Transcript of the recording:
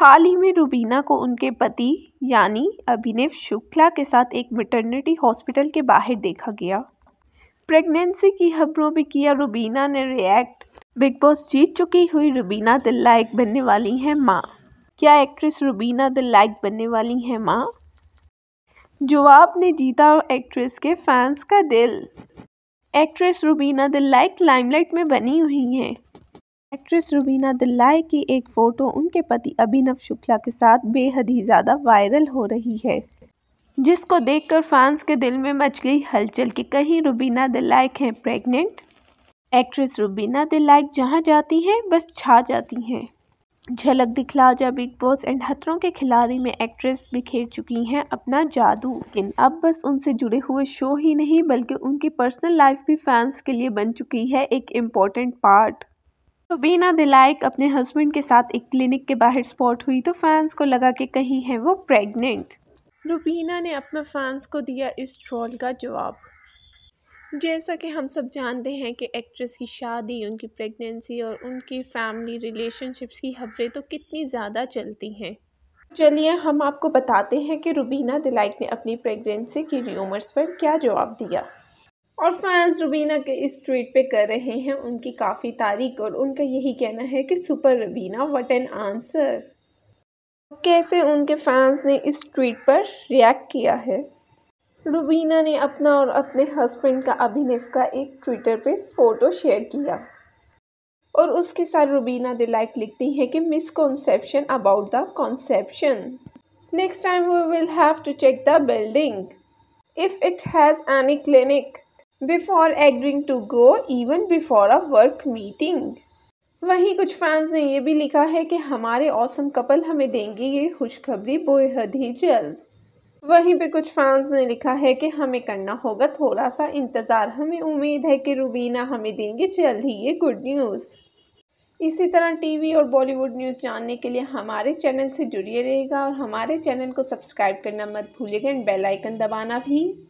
हाल ही में रूबीना को उनके पति यानी अभिनव शुक्ला के साथ एक मेटर्निटी हॉस्पिटल के बाहर देखा गया प्रेगनेंसी की खबरों में किया रूबीना ने रिएक्ट बिग बॉस जीत चुकी हुई रुबीना लाइक बनने वाली हैं माँ क्या एक्ट्रेस रूबीना द लाइक बनने वाली हैं माँ जवाब ने जीता एक्ट्रेस के फैंस का दिल actress Rubina the like limelight में बनी हुई हैं एक्ट्रेस रुबीना दिल्लाय की एक फोटो उनके पति अभिनव शुक्ला के साथ बेहद ही ज़्यादा वायरल हो रही है जिसको देखकर फैंस के दिल में मच गई हलचल कि कहीं रुबीना दिल्लायक हैं प्रेग्नेंट एक्ट्रेस रुबीना दिल्लायक जहां जाती हैं बस छा जाती हैं झलक दिखला जा बिग बॉस एंड हथरों के खिलाड़ी में एक्ट्रेस बिखेर चुकी हैं अपना जादू लेकिन अब बस उनसे जुड़े हुए शो ही नहीं बल्कि उनकी पर्सनल लाइफ भी फैंस के लिए बन चुकी है एक इम्पॉर्टेंट पार्ट रुबीना तो दिलाइक अपने हस्बैंड के साथ एक क्लिनिक के बाहर स्पॉट हुई तो फैंस को लगा कि कहीं है वो प्रेग्नेंट रुबीना ने अपने फैंस को दिया इस ट्रोल का जवाब जैसा कि हम सब जानते हैं कि एक्ट्रेस की शादी उनकी प्रेगनेंसी और उनकी फैमिली रिलेशनशिप्स की खबरें तो कितनी ज़्यादा चलती हैं चलिए हम आपको बताते हैं कि रुबीना दिलाइक ने अपनी प्रेगनेंसी की र्यूमर्स पर क्या जवाब दिया और फैंस रुबीना के इस ट्वीट पे कर रहे हैं उनकी काफ़ी तारीफ और उनका यही कहना है कि super Rubina what an answer कैसे उनके फैंस ने इस ट्वीट पर रिएक्ट किया है रुबीना ने अपना और अपने हस्बैंड का अभिनव का एक ट्विटर पे फ़ोटो शेयर किया और उसके साथ रुबीना लाइक लिखती हैं कि misconception about the conception next time we will have to check the building if it has any clinic before agreeing to go even before a work meeting वहीं कुछ फैंस ने यह भी लिखा है कि हमारे औसम कपल हमें देंगे ये खुशखबरी बेहद ही जल्द वहीं पे कुछ फैंस ने लिखा है कि हमें करना होगा थोड़ा सा इंतज़ार हमें उम्मीद है कि रूबीना हमें देंगे जल्द ही ये गुड न्यूज़ इसी तरह टीवी और बॉलीवुड न्यूज़ जानने के लिए हमारे चैनल से जुड़िए रहेगा और हमारे चैनल को सब्सक्राइब करना मत भूलिएगा एंड बेल आइकन दबाना भी